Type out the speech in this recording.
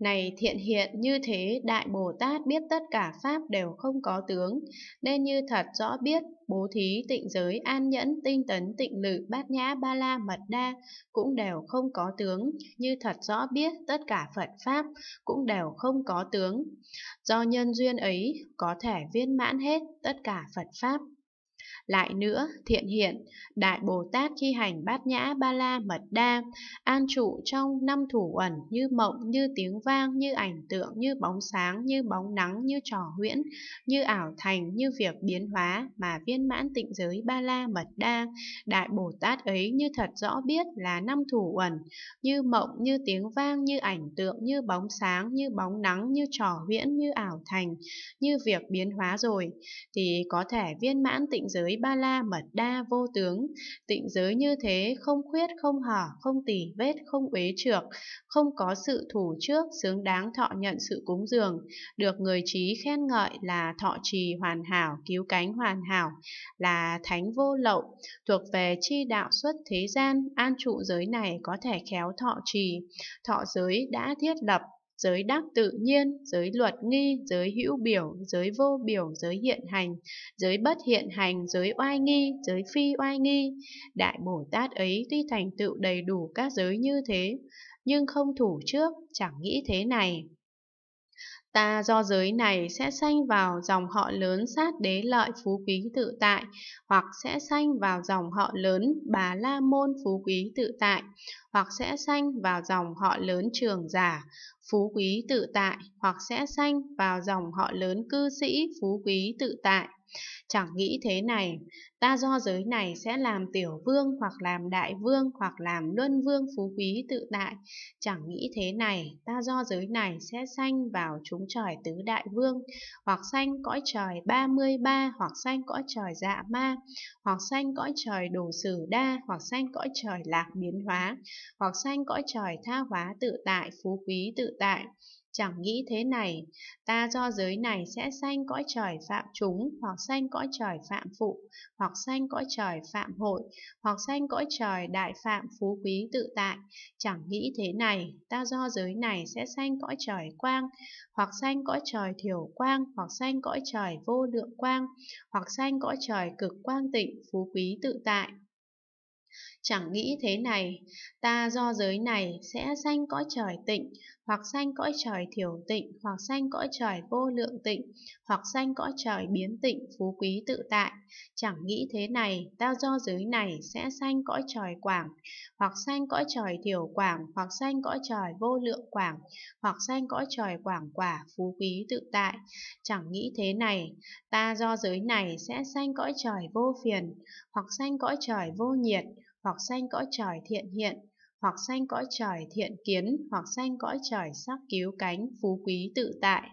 Này thiện hiện như thế Đại Bồ Tát biết tất cả Pháp đều không có tướng, nên như thật rõ biết, bố thí, tịnh giới, an nhẫn, tinh tấn, tịnh lự, bát nhã, ba la, mật đa, cũng đều không có tướng, như thật rõ biết tất cả Phật Pháp cũng đều không có tướng. Do nhân duyên ấy, có thể viên mãn hết tất cả Phật Pháp. Lại nữa, thiện hiện, Đại Bồ Tát khi hành bát nhã ba la mật đa, an trụ trong năm thủ ẩn như mộng, như tiếng vang, như ảnh tượng, như bóng sáng, như bóng nắng, như trò huyễn, như ảo thành, như việc biến hóa mà viên mãn tịnh giới ba la mật đa. Đại Bồ Tát ấy như thật rõ biết là năm thủ ẩn, như mộng, như tiếng vang, như ảnh tượng, như bóng sáng, như bóng nắng, như trò huyễn, như ảo thành, như việc biến hóa rồi, thì có thể viên mãn tịnh giới ba la mật đa vô tướng, tịnh giới như thế không khuyết, không hở, không tỉ vết, không uế trược, không có sự thủ trước, xứng đáng thọ nhận sự cúng dường, được người trí khen ngợi là thọ trì hoàn hảo, cứu cánh hoàn hảo, là thánh vô lậu, thuộc về chi đạo xuất thế gian, an trụ giới này có thể khéo thọ trì, thọ giới đã thiết lập giới đắc tự nhiên, giới luật nghi, giới hữu biểu, giới vô biểu, giới hiện hành, giới bất hiện hành, giới oai nghi, giới phi oai nghi. Đại Bồ Tát ấy tuy thành tựu đầy đủ các giới như thế, nhưng không thủ trước, chẳng nghĩ thế này. Ta do giới này sẽ sanh vào dòng họ lớn sát đế lợi phú quý tự tại, hoặc sẽ sanh vào dòng họ lớn bà la môn phú quý tự tại, hoặc sẽ sanh vào dòng họ lớn trường giả, phú quý tự tại, hoặc sẽ sanh vào dòng họ lớn cư sĩ, phú quý tự tại. Chẳng nghĩ thế này, ta do giới này sẽ làm tiểu vương hoặc làm đại vương hoặc làm luân vương phú quý tự tại. Chẳng nghĩ thế này, ta do giới này sẽ sanh vào chúng trời tứ đại vương, hoặc sanh cõi trời 33, hoặc sanh cõi trời dạ ma, hoặc sanh cõi trời đồ sử đa, hoặc sanh cõi trời lạc biến hóa, hoặc sanh cõi trời tha hóa tự tại, phú quý tự tại. Chẳng nghĩ thế này, ta do giới này sẽ sanh cõi trời phạm chúng, hoặc sanh cõi trời phạm phụ, hoặc sanh cõi trời phạm hội, hoặc sanh cõi trời đại phạm phú quý tự tại. Chẳng nghĩ thế này, ta do giới này sẽ sanh cõi trời quang, hoặc sanh cõi trời thiểu quang, hoặc sanh cõi trời vô lượng quang, hoặc sanh cõi trời cực quang tịnh, phú quý tự tại. Chẳng nghĩ thế này, ta do giới này sẽ sanh cõi trời tịnh, hoặc sanh cõi trời thiểu tịnh, hoặc sanh cõi trời vô lượng tịnh, hoặc sanh cõi trời biến tịnh, phú quý tự tại. Chẳng nghĩ thế này, ta do giới này sẽ sanh cõi trời quảng, hoặc sanh cõi trời thiểu quảng, hoặc sanh cõi trời vô lượng quảng, hoặc sanh cõi trời quảng quả, phú quý tự tại. Chẳng nghĩ thế này, ta do giới này sẽ sanh cõi trời vô phiền, hoặc sanh cõi trời vô nhiệt, hoặc xanh cõi trời thiện hiện, hoặc xanh cõi trời thiện kiến, hoặc xanh cõi trời sắc cứu cánh, phú quý tự tại.